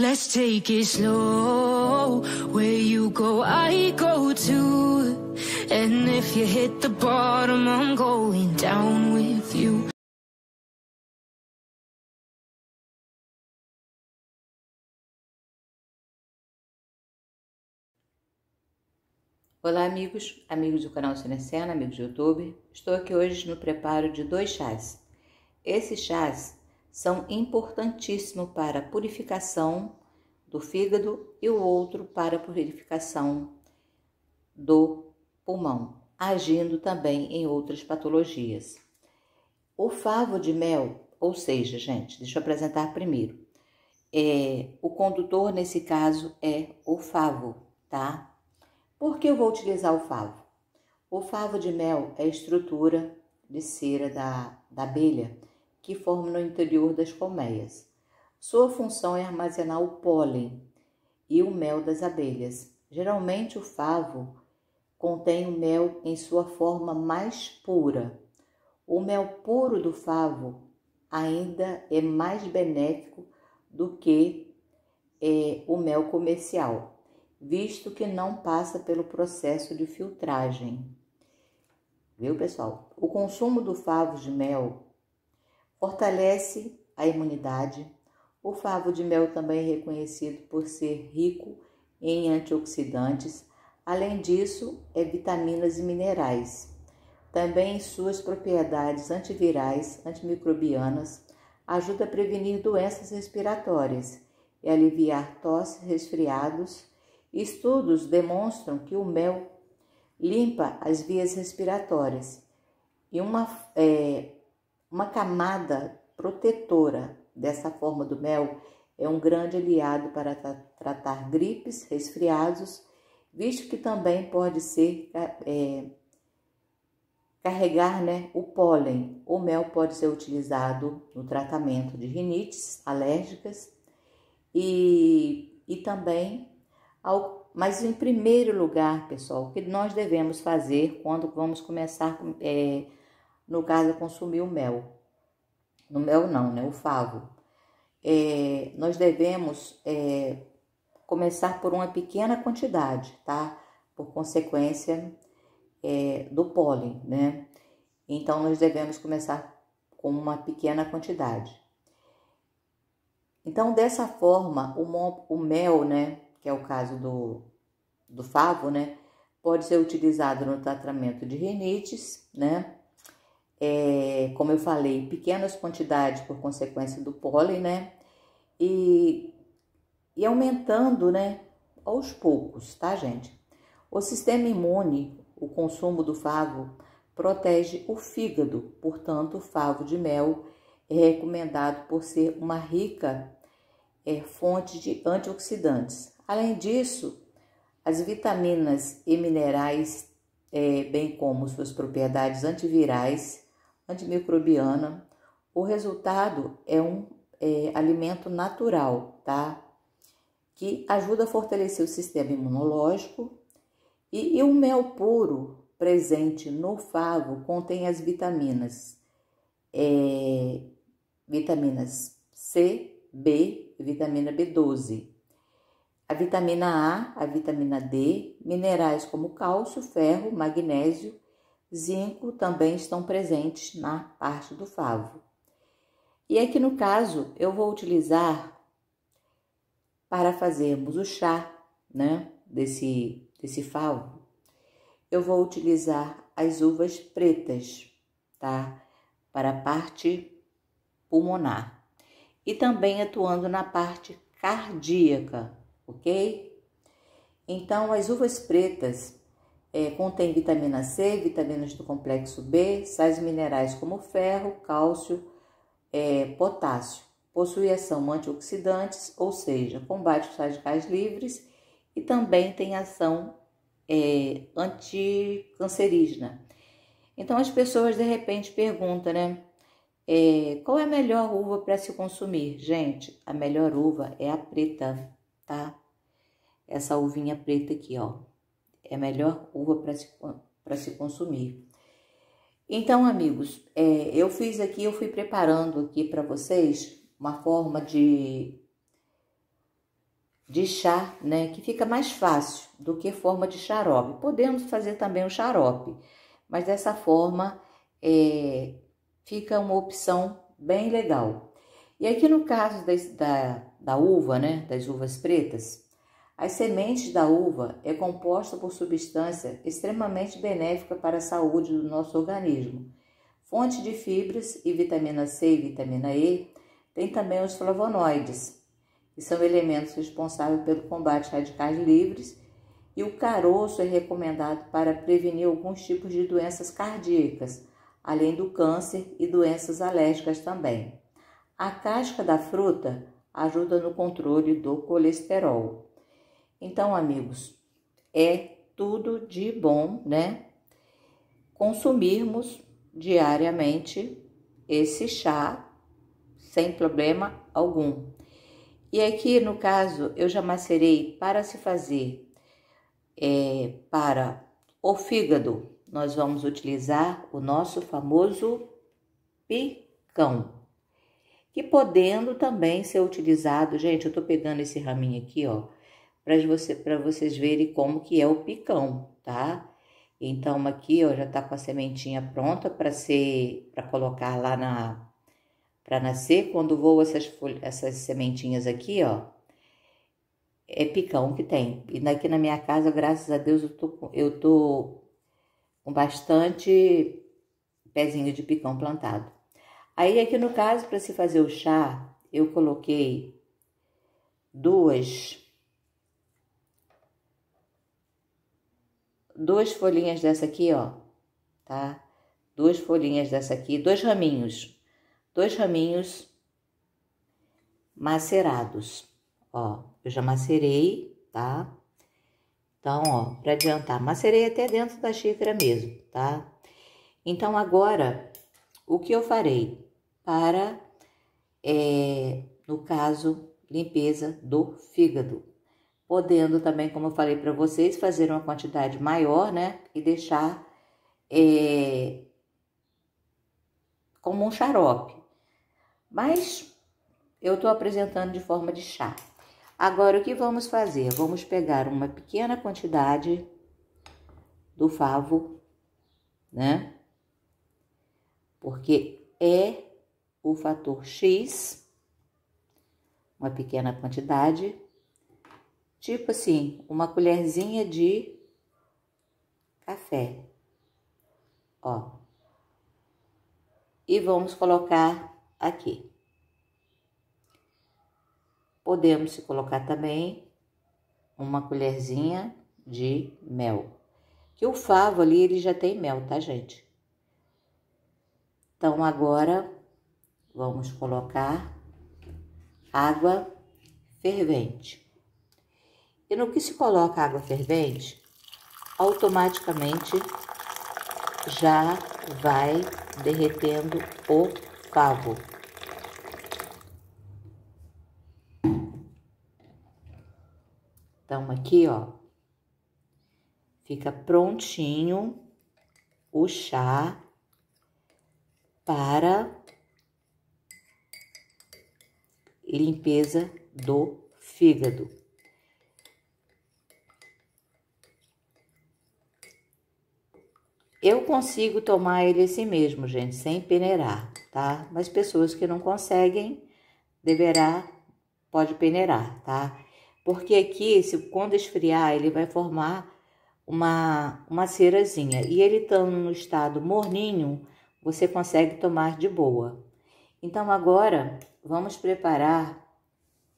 Let's take it slow. Where you go, I go too. And if you hit the bottom, I'm going down with you. Olá, amigos, amigos do canal Cinecena, amigos do YouTube. Estou aqui hoje no preparo de dois chás. Esse chás são importantíssimos para a purificação do fígado e o outro para a purificação do pulmão, agindo também em outras patologias. O favo de mel, ou seja, gente, deixa eu apresentar primeiro. É, o condutor nesse caso é o favo, tá? Por que eu vou utilizar o favo? O favo de mel é a estrutura de cera da, da abelha que formam no interior das colmeias. Sua função é armazenar o pólen e o mel das abelhas. Geralmente, o favo contém o mel em sua forma mais pura. O mel puro do favo ainda é mais benéfico do que é, o mel comercial, visto que não passa pelo processo de filtragem. Viu, pessoal? O consumo do favo de mel Fortalece a imunidade. O favo de mel também é reconhecido por ser rico em antioxidantes. Além disso, é vitaminas e minerais. Também em suas propriedades antivirais, antimicrobianas, ajuda a prevenir doenças respiratórias e aliviar tosse, resfriados. Estudos demonstram que o mel limpa as vias respiratórias e uma, é, uma camada protetora dessa forma do mel é um grande aliado para tra tratar gripes, resfriados, visto que também pode ser é, carregar né, o pólen. O mel pode ser utilizado no tratamento de rinites alérgicas e, e também ao, mas em primeiro lugar, pessoal, o que nós devemos fazer quando vamos começar é, no caso, consumir o mel. No mel não, né? O favo. É, nós devemos é, começar por uma pequena quantidade, tá? Por consequência é, do pólen, né? Então, nós devemos começar com uma pequena quantidade. Então, dessa forma, o, o mel, né? Que é o caso do, do favo, né? Pode ser utilizado no tratamento de rinites, né? é, como eu falei, pequenas quantidades por consequência do pólen, né? E, e aumentando, né? Aos poucos, tá, gente? O sistema imune, o consumo do favo, protege o fígado, portanto, o favo de mel é recomendado por ser uma rica é, fonte de antioxidantes. Além disso, as vitaminas e minerais, é, bem como suas propriedades antivirais, antimicrobiana. O resultado é um é, alimento natural, tá? Que ajuda a fortalecer o sistema imunológico. E, e o mel puro presente no favo contém as vitaminas, é, vitaminas C, B, vitamina B12, a vitamina A, a vitamina D, minerais como cálcio, ferro, magnésio zinco também estão presentes na parte do favo. E aqui no caso, eu vou utilizar para fazermos o chá, né, desse, desse favo, eu vou utilizar as uvas pretas, tá, para a parte pulmonar. E também atuando na parte cardíaca, ok? Então, as uvas pretas é, contém vitamina C, vitaminas do complexo B, sais minerais como ferro, cálcio, é, potássio. Possui ação antioxidantes, ou seja, combate os radicais livres e também tem ação é, anticancerígena. Então as pessoas de repente perguntam, né? É, qual é a melhor uva para se consumir? Gente, a melhor uva é a preta, tá? Essa uvinha preta aqui, ó. É a melhor uva para se, se consumir. Então, amigos, é, eu fiz aqui, eu fui preparando aqui para vocês uma forma de, de chá, né? Que fica mais fácil do que forma de xarope. Podemos fazer também um xarope, mas dessa forma é, fica uma opção bem legal. E aqui no caso da, da, da uva, né? Das uvas pretas, as sementes da uva é composta por substância extremamente benéfica para a saúde do nosso organismo. Fonte de fibras e vitamina C e vitamina E, tem também os flavonoides, que são elementos responsáveis pelo combate a radicais livres, e o caroço é recomendado para prevenir alguns tipos de doenças cardíacas, além do câncer e doenças alérgicas também. A casca da fruta ajuda no controle do colesterol. Então, amigos, é tudo de bom, né? Consumirmos diariamente esse chá sem problema algum. E aqui, no caso, eu já macerei para se fazer é, para o fígado, nós vamos utilizar o nosso famoso picão. Que podendo também ser utilizado, gente, eu tô pegando esse raminho aqui, ó para você, vocês verem como que é o picão, tá? Então, aqui, ó, já tá com a sementinha pronta para ser, para colocar lá na, para nascer. Quando voam essas, essas sementinhas aqui, ó, é picão que tem. E aqui na minha casa, graças a Deus, eu tô, eu tô com bastante pezinho de picão plantado. Aí, aqui no caso, para se fazer o chá, eu coloquei duas duas folhinhas dessa aqui, ó, tá? Duas folhinhas dessa aqui, dois raminhos, dois raminhos macerados, ó. Eu já macerei, tá? Então, ó, para adiantar, macerei até dentro da xícara mesmo, tá? Então, agora, o que eu farei para, é, no caso, limpeza do fígado? podendo também, como eu falei para vocês, fazer uma quantidade maior, né? E deixar é, como um xarope. Mas eu estou apresentando de forma de chá. Agora, o que vamos fazer? Vamos pegar uma pequena quantidade do favo, né? Porque é o fator X, uma pequena quantidade Tipo assim, uma colherzinha de café. Ó. E vamos colocar aqui. Podemos colocar também uma colherzinha de mel. Que o favo ali, ele já tem mel, tá, gente? Então, agora, vamos colocar água fervente e no que se coloca água fervente, automaticamente já vai derretendo o pavo. Então, aqui, ó, fica prontinho o chá para limpeza do fígado. Eu consigo tomar ele assim mesmo, gente, sem peneirar, tá? Mas pessoas que não conseguem, deverá, pode peneirar, tá? Porque aqui, se, quando esfriar, ele vai formar uma, uma cerazinha. E ele estando no estado morninho, você consegue tomar de boa. Então, agora, vamos preparar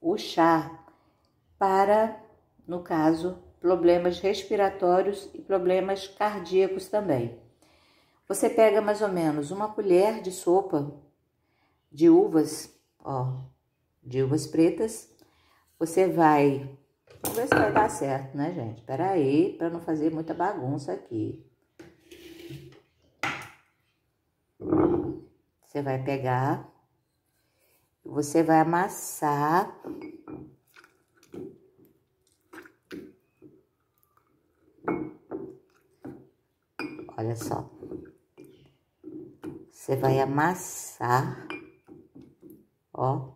o chá para, no caso, problemas respiratórios e problemas cardíacos também. Você pega mais ou menos uma colher de sopa de uvas, ó, de uvas pretas. Você vai. Vamos ver se vai dar certo, né, gente? Pera aí, para não fazer muita bagunça aqui. Você vai pegar, você vai amassar Olha só. Você vai amassar, ó,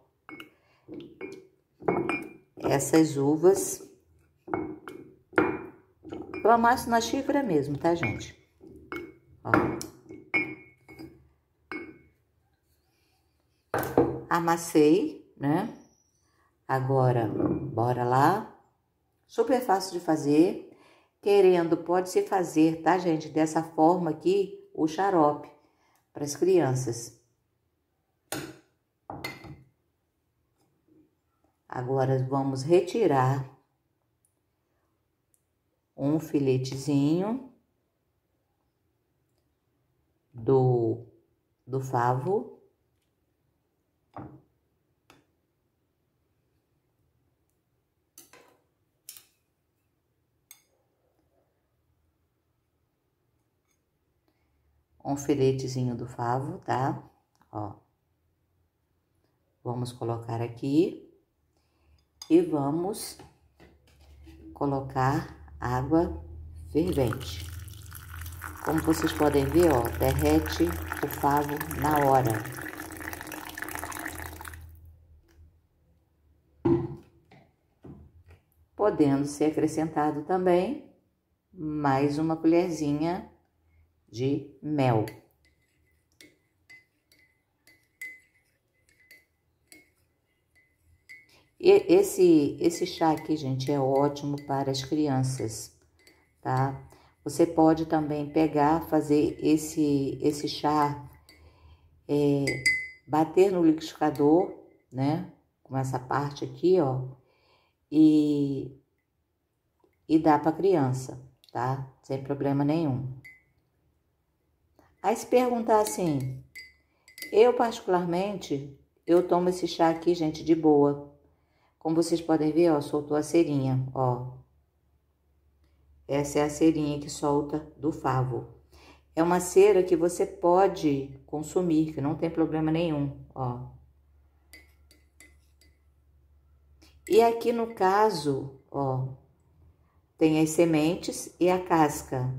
essas uvas. Eu amasso na xícara mesmo, tá, gente? Ó. Amassei, né? Agora, bora lá. Super fácil de fazer. Querendo, pode-se fazer, tá, gente? Dessa forma aqui, o xarope para as crianças. Agora, vamos retirar um filetezinho do, do favo. um filetezinho do favo, tá? Ó. Vamos colocar aqui e vamos colocar água fervente. Como vocês podem ver, ó, derrete o favo na hora. Podendo ser acrescentado também mais uma colherzinha de mel. E esse, esse chá aqui, gente, é ótimo para as crianças, tá? Você pode também pegar, fazer esse, esse chá, é, bater no liquidificador, né? Com essa parte aqui, ó, e, e dar para criança, tá? Sem problema nenhum. Aí se perguntar assim: eu particularmente, eu tomo esse chá aqui, gente, de boa. Como vocês podem ver, ó, soltou a cerinha, ó. Essa é a cerinha que solta do favo. É uma cera que você pode consumir, que não tem problema nenhum, ó. E aqui no caso, ó, tem as sementes e a casca.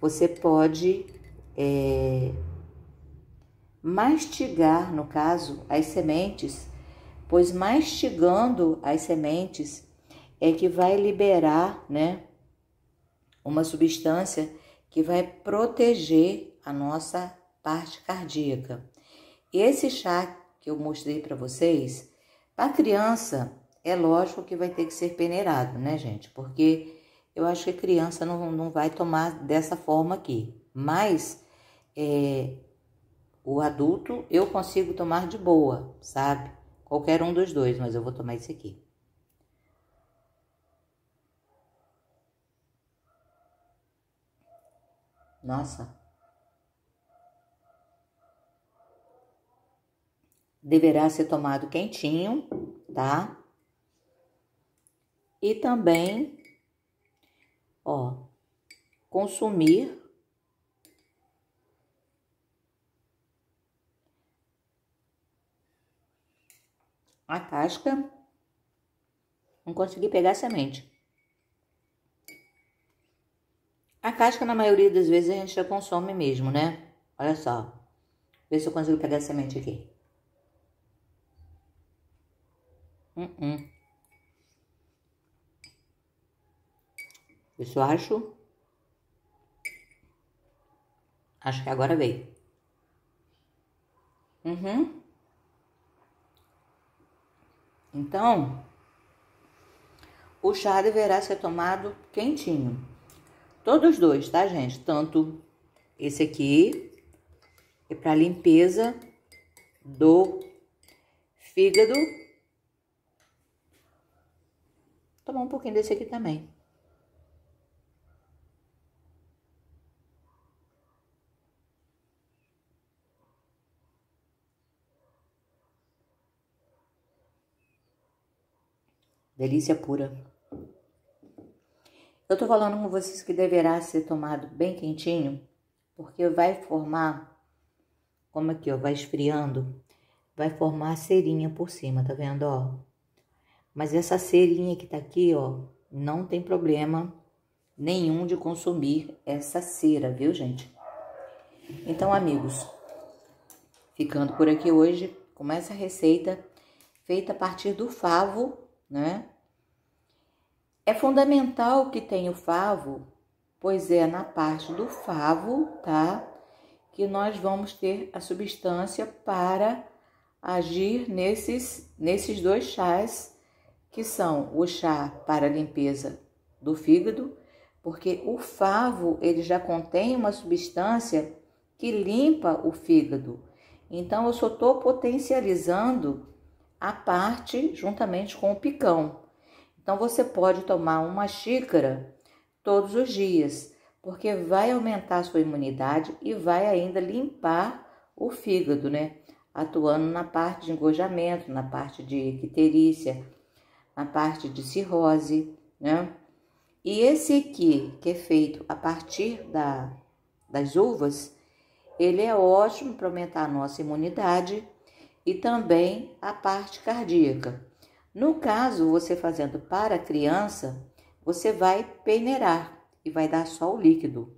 Você pode é, mastigar, no caso, as sementes, pois mastigando as sementes é que vai liberar, né, uma substância que vai proteger a nossa parte cardíaca. Esse chá que eu mostrei para vocês, para criança, é lógico que vai ter que ser peneirado, né, gente? Porque eu acho que criança não, não vai tomar dessa forma aqui. Mas é, o adulto eu consigo tomar de boa, sabe? Qualquer um dos dois, mas eu vou tomar esse aqui. Nossa. Deverá ser tomado quentinho, tá? E também, ó, consumir a casca. Não consegui pegar a semente. A casca, na maioria das vezes, a gente já consome mesmo, né? Olha só. Vê se eu consigo pegar a semente aqui. Uh -uh. Isso eu acho. Acho que agora veio. Uhum. Então, o chá deverá ser tomado quentinho. Todos dois, tá, gente? Tanto esse aqui é para limpeza do fígado. Tomar um pouquinho desse aqui também. delícia pura. Eu tô falando com vocês que deverá ser tomado bem quentinho, porque vai formar, como aqui, ó, vai esfriando, vai formar a cerinha por cima, tá vendo, ó? Mas essa cerinha que tá aqui, ó, não tem problema nenhum de consumir essa cera, viu, gente? Então, amigos, ficando por aqui hoje com essa receita feita a partir do favo né? É fundamental que tenha o favo, pois é na parte do favo, tá? Que nós vamos ter a substância para agir nesses, nesses dois chás, que são o chá para limpeza do fígado, porque o favo ele já contém uma substância que limpa o fígado. Então eu só estou potencializando a parte juntamente com o picão. Então você pode tomar uma xícara todos os dias, porque vai aumentar a sua imunidade e vai ainda limpar o fígado, né? Atuando na parte de engojamento, na parte de icterícia, na parte de cirrose, né? E esse aqui, que é feito a partir da, das uvas, ele é ótimo para aumentar a nossa imunidade e também a parte cardíaca. No caso, você fazendo para a criança, você vai peneirar e vai dar só o líquido.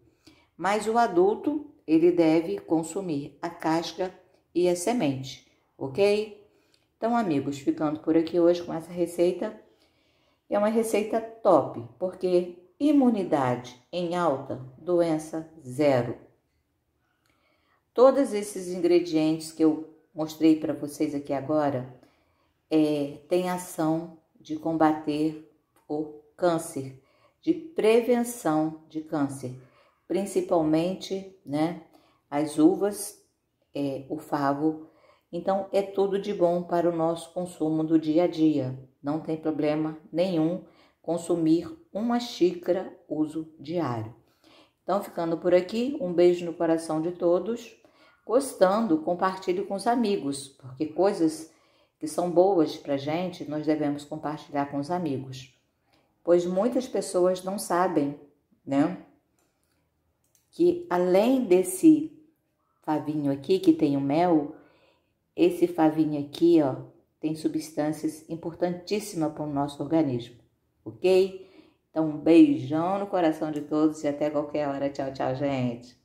Mas o adulto, ele deve consumir a casca e a semente, ok? Então, amigos, ficando por aqui hoje com essa receita. É uma receita top, porque imunidade em alta, doença zero. Todos esses ingredientes que eu mostrei para vocês aqui agora é, tem ação de combater o câncer, de prevenção de câncer, principalmente né, as uvas, é, o favo. Então, é tudo de bom para o nosso consumo do dia a dia. Não tem problema nenhum consumir uma xícara uso diário. Então, ficando por aqui, um beijo no coração de todos. Gostando, compartilhe com os amigos, porque coisas que são boas para gente nós devemos compartilhar com os amigos, pois muitas pessoas não sabem, né? Que além desse favinho aqui que tem o mel, esse favinho aqui, ó, tem substâncias importantíssimas para o nosso organismo, ok? Então, um beijão no coração de todos e até qualquer hora. Tchau, tchau, gente!